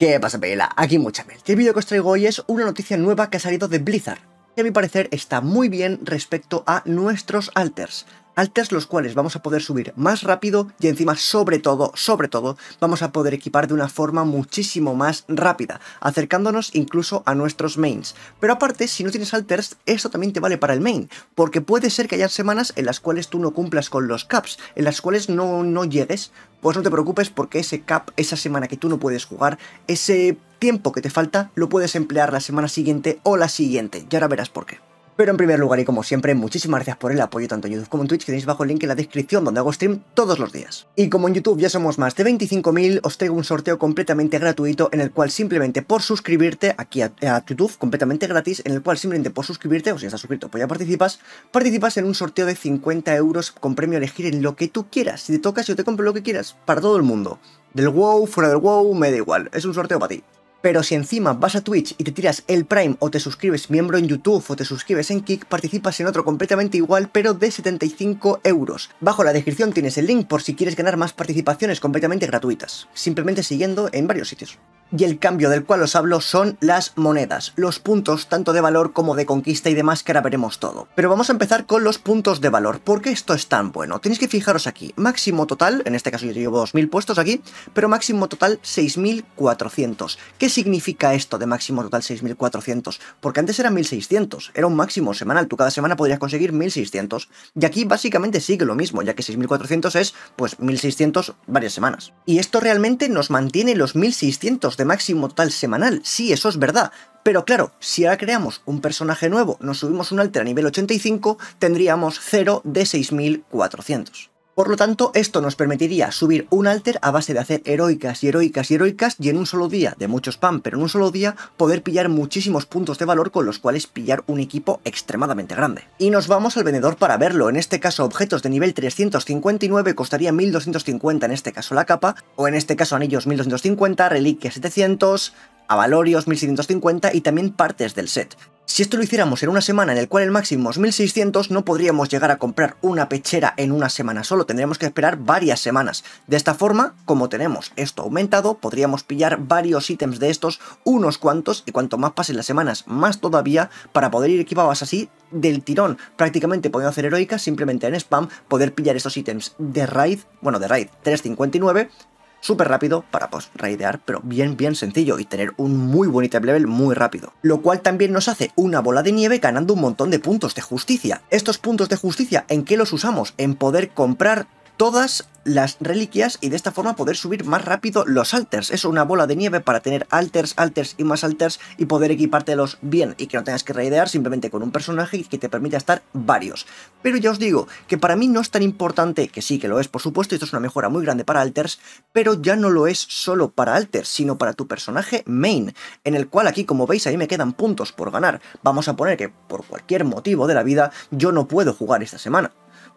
¿Qué pasa, Pela? Aquí mucha mel. El vídeo que os traigo hoy es una noticia nueva que ha salido de Blizzard, que a mi parecer está muy bien respecto a nuestros alters. Alters los cuales vamos a poder subir más rápido y encima sobre todo, sobre todo, vamos a poder equipar de una forma muchísimo más rápida, acercándonos incluso a nuestros mains. Pero aparte, si no tienes alters, esto también te vale para el main, porque puede ser que haya semanas en las cuales tú no cumplas con los caps, en las cuales no, no llegues, pues no te preocupes porque ese cap, esa semana que tú no puedes jugar, ese tiempo que te falta, lo puedes emplear la semana siguiente o la siguiente, y ahora verás por qué. Pero en primer lugar y como siempre, muchísimas gracias por el apoyo tanto en YouTube como en Twitch, que tenéis bajo el link en la descripción donde hago stream todos los días. Y como en YouTube ya somos más de 25.000, os traigo un sorteo completamente gratuito en el cual simplemente por suscribirte aquí a, YouTube, completamente gratis, en el cual simplemente por suscribirte, o si ya estás suscrito pues ya participas, participas en un sorteo de 50 euros con premio a elegir en lo que tú quieras. Si te tocas yo te compro lo que quieras, para todo el mundo. Del WoW, fuera del WoW, me da igual, es un sorteo para ti. Pero si encima vas a Twitch y te tiras el Prime o te suscribes miembro en YouTube o te suscribes en Kick participas en otro completamente igual pero de 75 euros. Bajo la descripción tienes el link por si quieres ganar más participaciones completamente gratuitas, simplemente siguiendo en varios sitios y el cambio del cual os hablo son las monedas. Los puntos tanto de valor como de conquista y demás que ahora veremos todo. Pero vamos a empezar con los puntos de valor. ¿Por qué esto es tan bueno? Tenéis que fijaros aquí. Máximo total, en este caso yo llevo 2.000 puestos aquí, pero máximo total 6.400. ¿Qué significa esto de máximo total 6.400? Porque antes eran 1.600. Era un máximo semanal. Tú cada semana podrías conseguir 1.600. Y aquí básicamente sigue lo mismo, ya que 6.400 es pues 1.600 varias semanas. Y esto realmente nos mantiene los 1.600 de máximo tal semanal, sí, eso es verdad. Pero claro, si ahora creamos un personaje nuevo, nos subimos un alter a nivel 85, tendríamos 0 de 6400. Por lo tanto, esto nos permitiría subir un alter a base de hacer heroicas y heroicas y heroicas y en un solo día, de mucho spam, pero en un solo día, poder pillar muchísimos puntos de valor con los cuales pillar un equipo extremadamente grande. Y nos vamos al vendedor para verlo, en este caso objetos de nivel 359 costaría 1250, en este caso la capa, o en este caso anillos 1250, reliquias 700, avalorios 1650 y también partes del set. Si esto lo hiciéramos en una semana en el cual el máximo es 1600, no podríamos llegar a comprar una pechera en una semana solo, tendríamos que esperar varias semanas. De esta forma, como tenemos esto aumentado, podríamos pillar varios ítems de estos, unos cuantos, y cuanto más pasen las semanas, más todavía, para poder ir equipados así del tirón, prácticamente podemos hacer heroica, simplemente en spam, poder pillar estos ítems de raid, bueno, de raid 359, súper rápido para pues raidear, pero bien bien sencillo y tener un muy bonito level muy rápido. Lo cual también nos hace una bola de nieve ganando un montón de puntos de justicia. Estos puntos de justicia, ¿en qué los usamos? En poder comprar todas las reliquias y de esta forma poder subir más rápido los alters. Es una bola de nieve para tener alters, alters y más alters y poder equipártelos bien y que no tengas que reidear simplemente con un personaje que te permita estar varios. Pero ya os digo que para mí no es tan importante, que sí que lo es por supuesto, esto es una mejora muy grande para alters, pero ya no lo es solo para alters, sino para tu personaje main, en el cual aquí como veis ahí me quedan puntos por ganar. Vamos a poner que por cualquier motivo de la vida yo no puedo jugar esta semana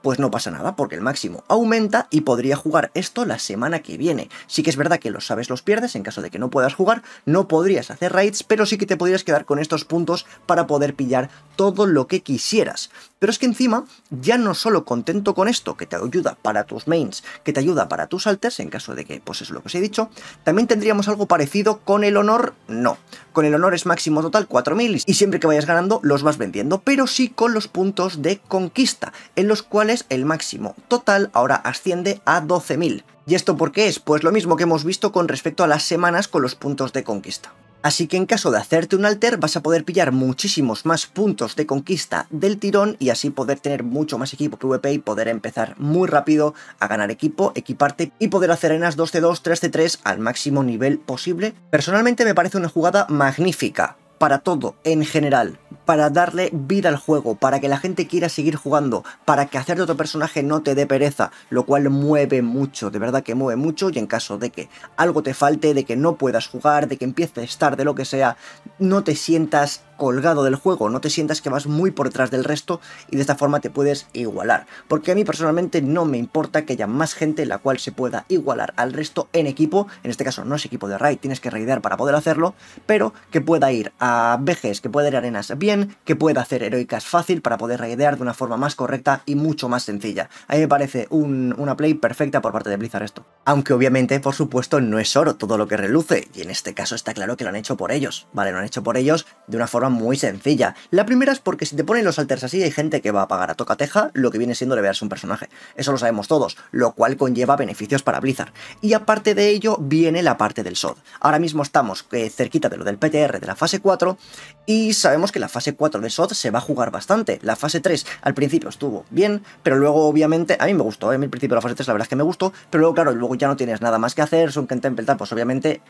pues no pasa nada porque el máximo aumenta y podría jugar esto la semana que viene. Sí que es verdad que los sabes los pierdes, en caso de que no puedas jugar no podrías hacer raids, pero sí que te podrías quedar con estos puntos para poder pillar todo lo que quisieras. Pero es que encima, ya no solo contento con esto, que te ayuda para tus mains, que te ayuda para tus alters, en caso de que, pues es lo que os he dicho, también tendríamos algo parecido con el honor, no. Con el honor es máximo total 4000 y siempre que vayas ganando los vas vendiendo, pero sí con los puntos de conquista, en los cuales el máximo total ahora asciende a 12.000. ¿Y esto por qué es? Pues lo mismo que hemos visto con respecto a las semanas con los puntos de conquista. Así que en caso de hacerte un alter vas a poder pillar muchísimos más puntos de conquista del tirón y así poder tener mucho más equipo PvP y poder empezar muy rápido a ganar equipo, equiparte y poder hacer arenas 2C2, 3C3 al máximo nivel posible. Personalmente me parece una jugada magnífica para todo en general, para darle vida al juego, para que la gente quiera seguir jugando, para que hacer de otro personaje no te dé pereza, lo cual mueve mucho, de verdad que mueve mucho y en caso de que algo te falte, de que no puedas jugar, de que empieces de lo que sea, no te sientas colgado del juego, no te sientas que vas muy por detrás del resto y de esta forma te puedes igualar. Porque a mí personalmente no me importa que haya más gente la cual se pueda igualar al resto en equipo, en este caso no es equipo de raid, tienes que raidar para poder hacerlo, pero que pueda ir a vejes, que pueda ir a arenas bien que pueda hacer heroicas fácil para poder reidear de una forma más correcta y mucho más sencilla. A mí me parece una play perfecta por parte de Blizzard esto. Aunque obviamente, por supuesto, no es oro todo lo que reluce, y en este caso está claro que lo han hecho por ellos, ¿vale? Lo han hecho por ellos de una forma muy sencilla. La primera es porque si te ponen los alters así, hay gente que va a pagar a toca teja lo que viene siendo levearse un personaje. Eso lo sabemos todos, lo cual conlleva beneficios para Blizzard. Y aparte de ello, viene la parte del SOD. Ahora mismo estamos eh, cerquita de lo del PTR de la fase 4, y sabemos que la fase 4 de SOT se va a jugar bastante. La fase 3 al principio estuvo bien, pero luego obviamente, a mí me gustó, ¿eh? en el principio la fase 3 la verdad es que me gustó, pero luego claro, luego ya no tienes nada más que hacer, son que Temple tal, pues obviamente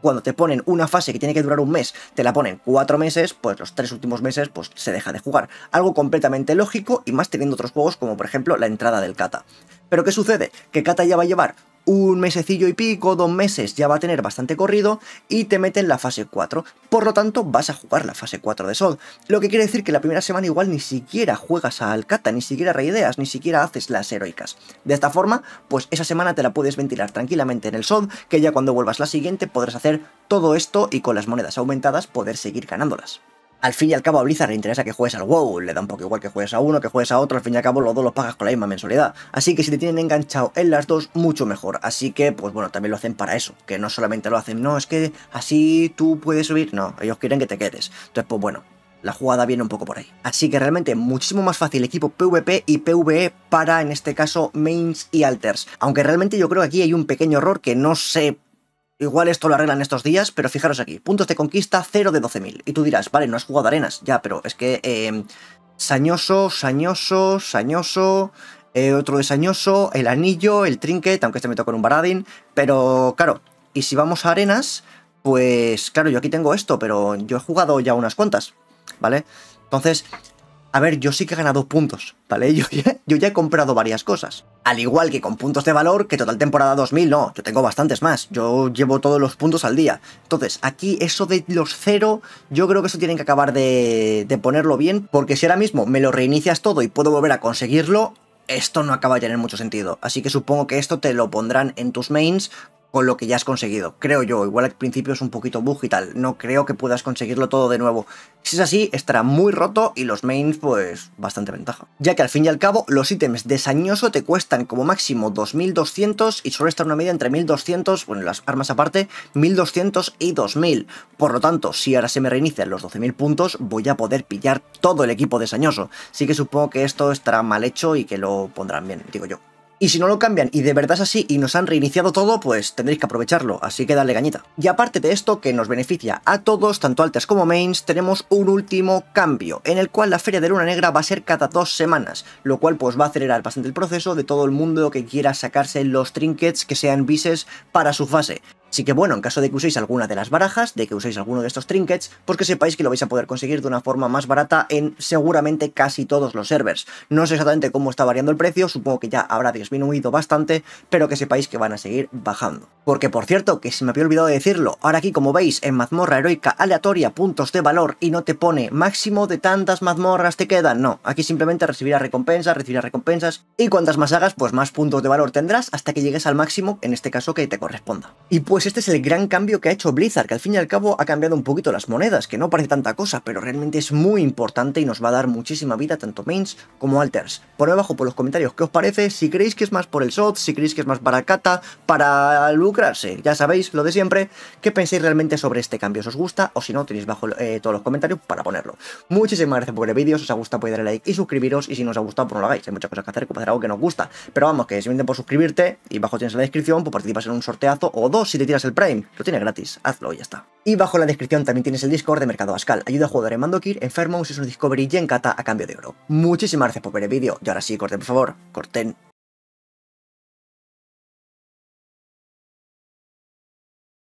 cuando te ponen una fase que tiene que durar un mes, te la ponen cuatro meses, pues los tres últimos meses pues se deja de jugar. Algo completamente lógico y más teniendo otros juegos como por ejemplo la entrada del Kata. Pero ¿qué sucede? Que Kata ya va a llevar un mesecillo y pico, dos meses, ya va a tener bastante corrido y te meten la fase 4. Por lo tanto, vas a jugar la fase 4 de Sol. Lo que quiere decir que la primera semana igual ni siquiera juegas a Alcata, ni siquiera reideas, ni siquiera haces las heroicas. De esta forma, pues esa semana te la puedes ventilar tranquilamente en el Sol, que ya cuando vuelvas la siguiente podrás hacer todo esto y con las monedas aumentadas poder seguir ganándolas al fin y al cabo a Blizzard le interesa que juegues al WoW, le da un poco igual que juegues a uno, que juegues a otro, al fin y al cabo los dos los pagas con la misma mensualidad. Así que si te tienen enganchado en las dos, mucho mejor. Así que, pues bueno, también lo hacen para eso, que no solamente lo hacen, no, es que así tú puedes subir, no, ellos quieren que te quedes. Entonces, pues bueno, la jugada viene un poco por ahí. Así que realmente muchísimo más fácil equipo PvP y PvE para, en este caso, mains y alters. Aunque realmente yo creo que aquí hay un pequeño error que no sé Igual esto lo arreglan estos días, pero fijaros aquí, puntos de conquista 0 de 12.000. Y tú dirás, vale, no has jugado arenas, ya, pero es que em, Sañoso, Sañoso, Sañoso, eh, otro de Sañoso, el anillo, el trinket, aunque este me toca un baradín. pero claro, y si vamos a arenas, pues claro, yo aquí tengo esto, pero yo he jugado ya unas cuantas, ¿vale? Entonces, a ver, yo sí que he ganado puntos, ¿vale? Yo ya, yo ya he comprado varias cosas. Al igual que con puntos de valor, que total temporada 2000, no, yo tengo bastantes más. Yo llevo todos los puntos al día. Entonces, aquí eso de los cero, yo creo que eso tienen que acabar de, de ponerlo bien, porque si ahora mismo me lo reinicias todo y puedo volver a conseguirlo, esto no acaba de tener mucho sentido. Así que supongo que esto te lo pondrán en tus mains con lo que ya has conseguido, creo yo. Igual al principio es un poquito bug y tal, no creo que puedas conseguirlo todo de nuevo. Si es así, estará muy roto y los mains, pues, bastante ventaja. Ya que al fin y al cabo, los ítems de Sañoso te cuestan como máximo 2200 y suele estar una media entre 1200, bueno, las armas aparte, 1200 y 2000. Por lo tanto, si ahora se me reinician los 12.000 puntos, voy a poder pillar todo el equipo de Sañoso. Así que supongo que esto estará mal hecho y que lo pondrán bien, digo yo. Y si no lo cambian y de verdad es así y nos han reiniciado todo, pues tendréis que aprovecharlo, así que dale gañita. Y aparte de esto, que nos beneficia a todos, tanto altas como mains, tenemos un último cambio, en el cual la Feria de Luna Negra va a ser cada dos semanas, lo cual pues va a acelerar bastante el proceso de todo el mundo que quiera sacarse los trinkets que sean bises para su fase. Así que bueno, en caso de que uséis alguna de las barajas, de que uséis alguno de estos trinkets, pues que sepáis que lo vais a poder conseguir de una forma más barata en seguramente casi todos los servers. No sé exactamente cómo está variando el precio, supongo que ya habrá disminuido bastante, pero que sepáis que van a seguir bajando. Porque por cierto, que se me había olvidado decirlo, ahora aquí como veis en mazmorra heroica aleatoria puntos de valor y no te pone máximo de tantas mazmorras te quedan, no, aquí simplemente recibirás recompensas, recibirás recompensas y cuantas más hagas pues más puntos de valor tendrás hasta que llegues al máximo, en este caso que te corresponda. Y pues pues este es el gran cambio que ha hecho Blizzard, que al fin y al cabo ha cambiado un poquito las monedas, que no parece tanta cosa, pero realmente es muy importante y nos va a dar muchísima vida tanto mains como alters. Por abajo por los comentarios qué os parece, si creéis que es más por el SOT, si creéis que es más para Kata, para lucrarse, ya sabéis lo de siempre, qué pensáis realmente sobre este cambio, os gusta o si no tenéis bajo eh, todos los comentarios para ponerlo. Muchísimas gracias por el vídeo, si os ha gustado podéis darle like y suscribiros y si no os ha gustado pues no lo hagáis, hay muchas cosas que hacer, que hacer algo que nos gusta, pero vamos que simplemente por suscribirte y bajo tienes la descripción pues participas en un sorteazo o dos si te el Prime, lo tienes gratis, hazlo y ya está. Y bajo la descripción también tienes el Discord de Mercado Ascal. Ayuda a jugadores Mandokir, Enfermos, en Discovery y Encata a cambio de oro. Muchísimas gracias por ver el vídeo. Y ahora sí, corten por favor. Corten.